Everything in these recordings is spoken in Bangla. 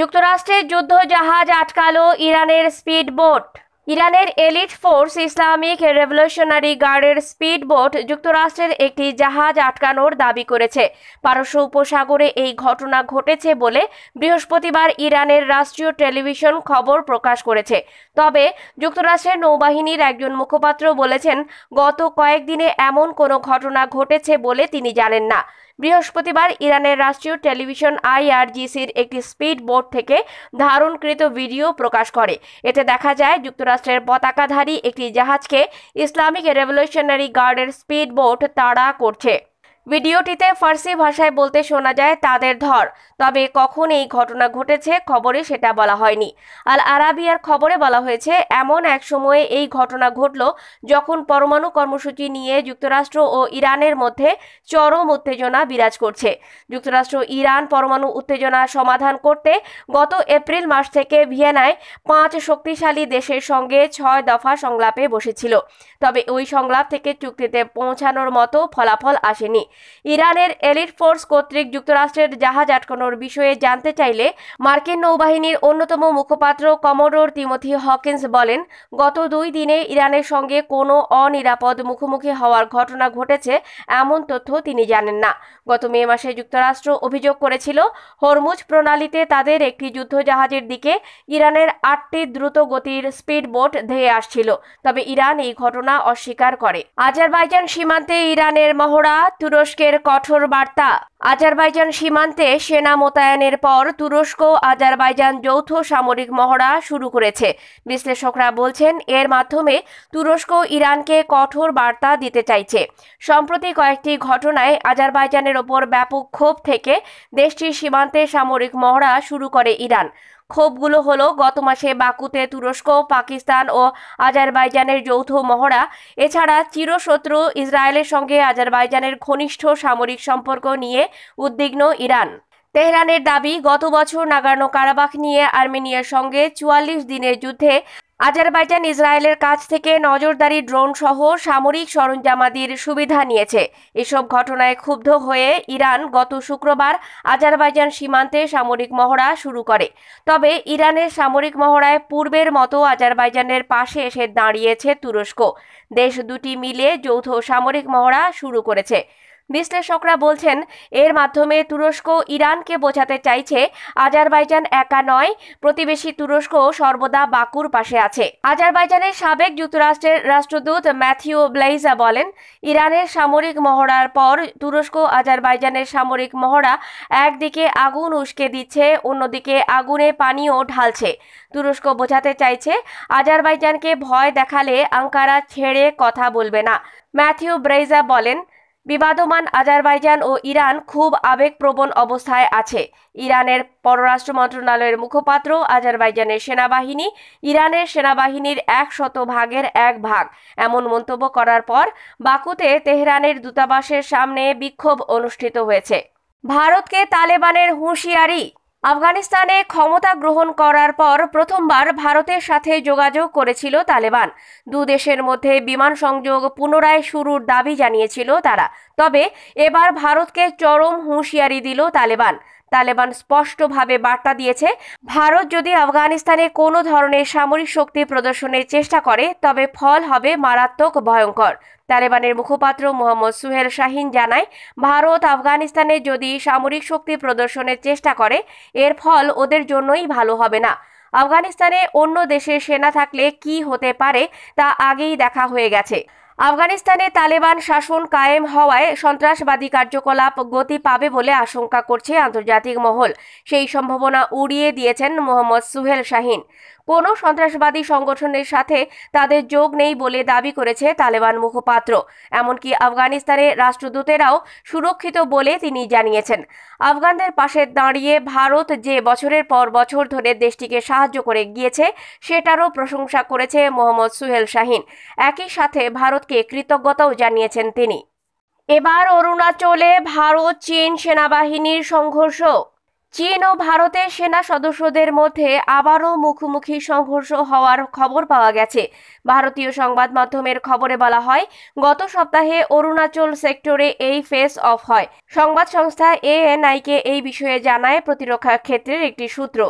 যুক্তরাষ্ট্রের যুদ্ধ জাহাজ আটকালো ইরানের স্পিড বোট ইরানের এলিট ফোর্স ইসলামিক রেভলিউশনারি গার্ডের স্পিডবোট যুক্তরাষ্ট্রের একটি জাহাজ আটকানোর দাবি করেছে পারস্য উপসাগরে এই ঘটনা ঘটেছে বলে বৃহস্পতিবার ইরানের রাষ্ট্রীয় টেলিভিশন খবর প্রকাশ করেছে তবে যুক্তরাষ্ট্রের নৌবাহিনীর একজন মুখপাত্র বলেছেন গত কয়েকদিনে এমন কোনো ঘটনা ঘটেছে বলে তিনি জানেন না বৃহস্পতিবার ইরানের রাষ্ট্রীয় টেলিভিশন আইআরজিসির একটি স্পিড বোর্ড থেকে ধারণকৃত ভিডিও প্রকাশ করে এতে দেখা যায় যুক্তরাষ্ট্রের পতাকাধারী একটি জাহাজকে ইসলামিক রেভলিউশনারি গার্ডের স্পিড বোট তাড়া করছে ভিডিওটিতে ফার্সি ভাষায় বলতে শোনা যায় তাদের ধর তবে কখন এই ঘটনা ঘটেছে খবরে সেটা বলা হয়নি আল আরাবিয়ার খবরে বলা হয়েছে এমন এক সময়ে এই ঘটনা ঘটল যখন পরমাণু কর্মসূচি নিয়ে যুক্তরাষ্ট্র ও ইরানের মধ্যে চরম উত্তেজনা বিরাজ করছে যুক্তরাষ্ট্র ইরান পরমাণু উত্তেজনা সমাধান করতে গত এপ্রিল মাস থেকে ভিয়েনায় পাঁচ শক্তিশালী দেশের সঙ্গে ছয় দফা সংলাপে বসেছিল তবে ওই সংলাপ থেকে চুক্তিতে পৌঁছানোর মতো ফলাফল আসেনি ইরানের এলিট ফোর্স কর্তৃক যুক্তরাষ্ট্রের জাহাজ আটকানোর বিষয়ে জানতে চাইলে মার্কিন নৌবাহিনীর অন্যতম মুখপাত্র কমোডোর তিমথি হকিন্স বলেন গত দুই দিনে ইরানের সঙ্গে কোনো অনিরাপদ মুখোমুখি হওয়ার ঘটনা ঘটেছে এমন তথ্য তিনি জানেন না গত মে মাসে যুক্তরাষ্ট্র অভিযোগ করেছিল হরমুজ প্রণালীতে তাদের একটি যুদ্ধজাহাজের দিকে ইরানের আটটি দ্রুত গতির বোট ধেয়ে আসছিল তবে ইরান এই ঘটনা অস্বীকার করে আজারবাইজান সীমান্তে ইরানের মহড়া তুরস্ক তুরস্কের কঠোর বার্তা আজারবাইজান সীমান্তে সেনা মোতায়েনের পর তুরস্ক আজারবাইজান যৌথ সামরিক মহড়া শুরু করেছে বিশ্লেষকরা বলছেন এর মাধ্যমে তুরস্ক ইরানকে কঠোর বার্তা দিতে চাইছে সম্প্রতি কয়েকটি ঘটনায় আজারবাইজানের ওপর ব্যাপক ক্ষোভ থেকে দেশটির সীমান্তে সামরিক মহড়া শুরু করে ইরান ক্ষোভগুলো হলো গত মাসে বাকুতে তুরস্ক পাকিস্তান ও আজারবাইজানের যৌথ মহড়া এছাড়া চিরশত্রু ইসরায়েলের সঙ্গে আজারবাইজানের ঘনিষ্ঠ সামরিক সম্পর্ক নিয়ে উদ্বিগ্ন ইরান তেহরানের দাবি গত বছর নাগার্নো কারাবাখ নিয়ে আর্মেনিয়ার সঙ্গে চুয়াল্লিশ দিনের যুদ্ধে আজারবাইজান ইসরায়েলের কাছ থেকে নজরদারি ড্রোন সহ সামরিক সরঞ্জামাদির সুবিধা নিয়েছে এসব ঘটনায় ক্ষুব্ধ হয়ে ইরান গত শুক্রবার আজারবাইজান সীমান্তে সামরিক মহড়া শুরু করে তবে ইরানের সামরিক মহড়ায় পূর্বের মতো আজারবাইজানের পাশে এসে দাঁড়িয়েছে তুরস্ক দেশ দুটি মিলে যৌথ সামরিক মহড়া শুরু করেছে বিশ্লেষকরা বলছেন এর মাধ্যমে তুরস্ক ইরানকে বোঝাতে চাইছে আজারবাইজান একা নয় প্রতিবেশী তুরস্ক সর্বদা বাকুর পাশে আছে আজারবাইজানের সাবেক যুক্তরাষ্ট্রের রাষ্ট্রদূত ম্যাথিউ ব্লেইজা বলেন ইরানের সামরিক মহড়ার পর তুরস্ক আজারবাইজানের সামরিক মহড়া একদিকে আগুন উস্কে দিচ্ছে অন্যদিকে আগুনে পানিও ঢালছে তুরস্ক বোঝাতে চাইছে আজারবাইজানকে ভয় দেখালে আঙ্কারা ছেড়ে কথা বলবে না ম্যাথিউ ব্রেইজা বলেন বিবাদমান আজারবাইজান ও ইরান খুব আবেগপ্রবণ অবস্থায় আছে ইরানের পররাষ্ট্র মন্ত্রণালয়ের মুখপাত্র আজারবাইজানের সেনাবাহিনী ইরানের সেনাবাহিনীর এক শতভাগের এক ভাগ এমন মন্তব্য করার পর বাকুতে তেহরানের দূতাবাসের সামনে বিক্ষোভ অনুষ্ঠিত হয়েছে ভারতকে তালেবানের হুঁশিয়ারি আফগানিস্তানে ক্ষমতা গ্রহণ করার পর প্রথমবার ভারতের সাথে যোগাযোগ করেছিল তালেবান দু দেশের মধ্যে বিমান সংযোগ পুনরায় শুরুর দাবি জানিয়েছিল তারা তবে এবার ভারতকে চরম হুঁশিয়ারি দিল তালেবান তালেবান স্পষ্টভাবে বার্তা দিয়েছে ভারত যদি আফগানিস্তানে কোনো ধরনের সামরিক শক্তি প্রদর্শনের চেষ্টা করে তবে ফল হবে মারাত্মক ভয়ঙ্কর তালেবানের মুখপাত্র মোহাম্মদ সুহেল শাহিন জানায় ভারত আফগানিস্তানে যদি সামরিক শক্তি প্রদর্শনের চেষ্টা করে এর ফল ওদের জন্যই ভালো হবে না আফগানিস্তানে অন্য দেশের সেনা থাকলে কি হতে পারে তা আগেই দেখা হয়ে গেছে আফগানিস্তানে তালেবান শাসন কায়েম হওয়ায় সন্ত্রাসবাদী কার্যকলাপ গতি পাবে বলে আশঙ্কা করছে আন্তর্জাতিক মহল সেই সম্ভাবনা উড়িয়ে দিয়েছেন মোহাম্মদ সুহেল শাহিন কোনো সন্ত্রাসবাদী সংগঠনের সাথে তাদের যোগ নেই বলে দাবি করেছে তালেবান মুখপাত্র এমনকি আফগানিস্তানে রাষ্ট্রদূতেরাও সুরক্ষিত বলে তিনি জানিয়েছেন আফগানদের পাশে দাঁড়িয়ে ভারত যে বছরের পর বছর ধরে দেশটিকে সাহায্য করে গিয়েছে সেটারও প্রশংসা করেছে মোহাম্মদ সুহেল শাহিন একই সাথে ভারতকে কৃতজ্ঞতাও জানিয়েছেন তিনি এবার অরুণাচলে ভারত চীন সেনাবাহিনীর সংঘর্ষ চীন ও ভারতের সেনা সদস্যদের মধ্যে আবারও মুখোমুখি সংঘর্ষ হওয়ার খবর পাওয়া গেছে ভারতীয় সংবাদ মাধ্যমের খবরে বলা হয় গত সপ্তাহে অরুণাচল সেক্টরে এই ফেস অফ হয় সংবাদ সংস্থা এএনআইকে এই বিষয়ে জানায় প্রতিরক্ষা ক্ষেত্রের একটি সূত্র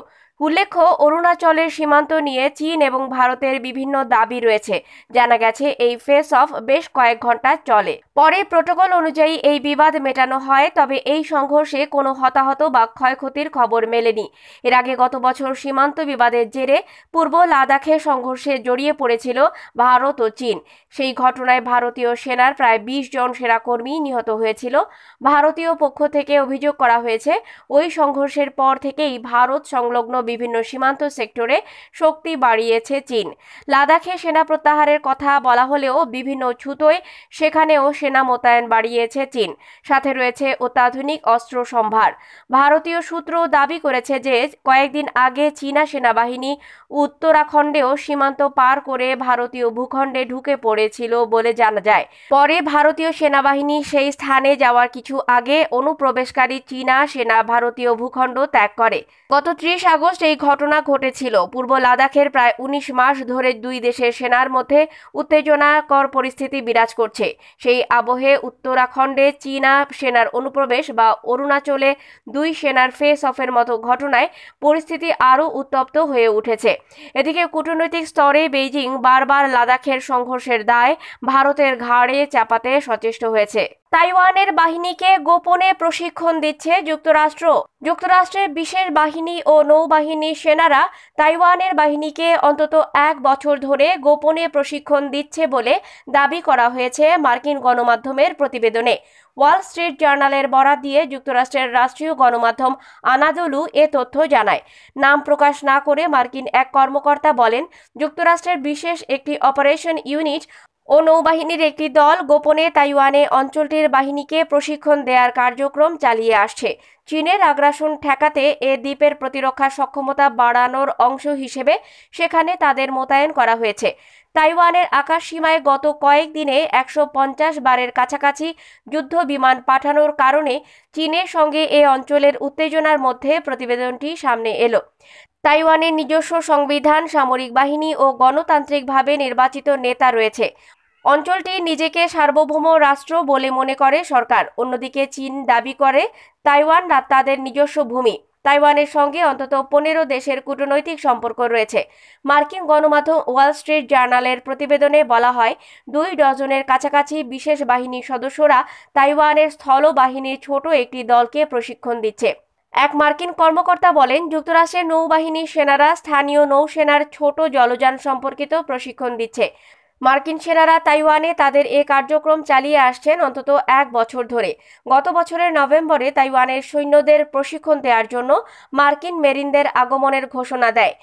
উল্লেখ্য অরুণাচলের সীমান্ত নিয়ে চীন এবং ভারতের বিভিন্ন দাবি রয়েছে জানা গেছে এই ফেস অফ বেশ কয়েক ঘন্টা চলে পরে প্রোটোকল অনুযায়ী এই বিবাদ মেটানো হয় তবে এই সংঘর্ষে কোনো হতাহত বা ক্ষয়ক্ষতির খবর মেলেনি এর আগে গত বছর সীমান্ত বিবাদের জেরে পূর্ব লাদাখে সংঘর্ষে জড়িয়ে পড়েছিল ভারত ও চীন সেই ঘটনায় ভারতীয় সেনার প্রায় বিশ জন সেনাকর্মী নিহত হয়েছিল ভারতীয় পক্ষ থেকে অভিযোগ করা হয়েছে ওই সংঘর্ষের পর থেকেই ভারত সংলগ্ন বিভিন্ন সীমান্ত সেক্টরে শক্তি বাড়িয়েছে চীন লাদাখে সেনা প্রত্যাহারের কথা বলা হলেও বিভিন্ন ছুতোয় সেখানেও সেনা মোতায়েন বাড়িয়েছে চীন সাথে রয়েছে অত্যাধুনিক অস্ত্র সম্ভার ভারতীয় সূত্র দাবি করেছে যে কয়েকদিন আগে চীনা সেনাবাহিনী উত্তরাখণ্ডেও সীমান্ত পার করে ভারতীয় ভূখণ্ডে ঢুকে পড়েছিল বলে জানা যায় পরে ভারতীয় সেনাবাহিনী সেই স্থানে যাওয়ার কিছু আগে অনুপ্রবেশকারী চীনা সেনা ভারতীয় ভূখণ্ড ত্যাগ করে গত ত্রিশ আগস্ট আগস্ট এই ঘটনা ঘটেছিল পূর্ব লাদাখের প্রায় ১৯ মাস ধরে দুই দেশের সেনার মধ্যে উত্তেজনাকর পরিস্থিতি বিরাজ করছে সেই আবহে উত্তরাখণ্ডে চীনা সেনার অনুপ্রবেশ বা অরুণাচলে দুই সেনার ফেস অফের মতো ঘটনায় পরিস্থিতি আরও উত্তপ্ত হয়ে উঠেছে এদিকে কূটনৈতিক স্তরে বেইজিং বারবার লাদাখের সংঘর্ষের দায় ভারতের ঘাড়ে চাপাতে সচেষ্ট হয়েছে তাইওয়ানের বাহিনীকে গোপনে প্রশিক্ষণ দিচ্ছে যুক্তরাষ্ট্র যুক্তরাষ্ট্রের বিশেষ বাহিনী ও নৌবাহিনীর সেনারা তাইওয়ানের বাহিনীকে অন্তত এক বছর ধরে গোপনে প্রশিক্ষণ দিচ্ছে বলে দাবি করা হয়েছে মার্কিন গণমাধ্যমের প্রতিবেদনে ওয়াল স্ট্রিট জার্নালের বরাত দিয়ে যুক্তরাষ্ট্রের রাষ্ট্রীয় গণমাধ্যম আনাদলু এ তথ্য জানায় নাম প্রকাশ না করে মার্কিন এক কর্মকর্তা বলেন যুক্তরাষ্ট্রের বিশেষ একটি অপারেশন ইউনিট ও নৌবাহিনীর একটি দল গোপনে তাইওয়ানে অঞ্চলটির বাহিনীকে প্রশিক্ষণ দেওয়ার কার্যক্রম চালিয়ে আসছে চীনের আগ্রাসন ঠেকাতে এ দ্বীপের প্রতিরক্ষা সক্ষমতা বাড়ানোর অংশ হিসেবে সেখানে তাদের মোতায়েন করা হয়েছে তাইওয়ানের আকাশ সীমায় গত দিনে একশো পঞ্চাশ বারের কাছাকাছি যুদ্ধ বিমান পাঠানোর কারণে চীনের সঙ্গে এ অঞ্চলের উত্তেজনার মধ্যে প্রতিবেদনটি সামনে এলো তাইওয়ানের নিজস্ব সংবিধান সামরিক বাহিনী ও গণতান্ত্রিকভাবে নির্বাচিত নেতা রয়েছে অঞ্চলটি নিজেকে সার্বভৌম রাষ্ট্র বলে মনে করে সরকার অন্যদিকে চীন দাবি করে তাইওয়ান তাদের নিজস্ব ভূমি তাইওয়ানের সঙ্গে অন্তত পনেরো দেশের কূটনৈতিক সম্পর্ক রয়েছে মার্কিন গণমাধ্যম ওয়াল স্ট্রিট জার্নালের প্রতিবেদনে বলা হয় দুই ডজনের কাছাকাছি বিশেষ বাহিনীর সদস্যরা তাইওয়ানের স্থল বাহিনীর ছোট একটি দলকে প্রশিক্ষণ দিচ্ছে এক মার্কিন কর্মকর্তা বলেন যুক্তরাষ্ট্রের নৌবাহিনীর সেনারা স্থানীয় নৌসেনার ছোট জলযান সম্পর্কিত প্রশিক্ষণ দিচ্ছে মার্কিন সেনারা তাইওয়ানে তাদের এ কার্যক্রম চালিয়ে আসছেন অন্তত এক বছর ধরে গত বছরের নভেম্বরে তাইওয়ানের সৈন্যদের প্রশিক্ষণ দেওয়ার জন্য মার্কিন মেরিনদের আগমনের ঘোষণা দেয়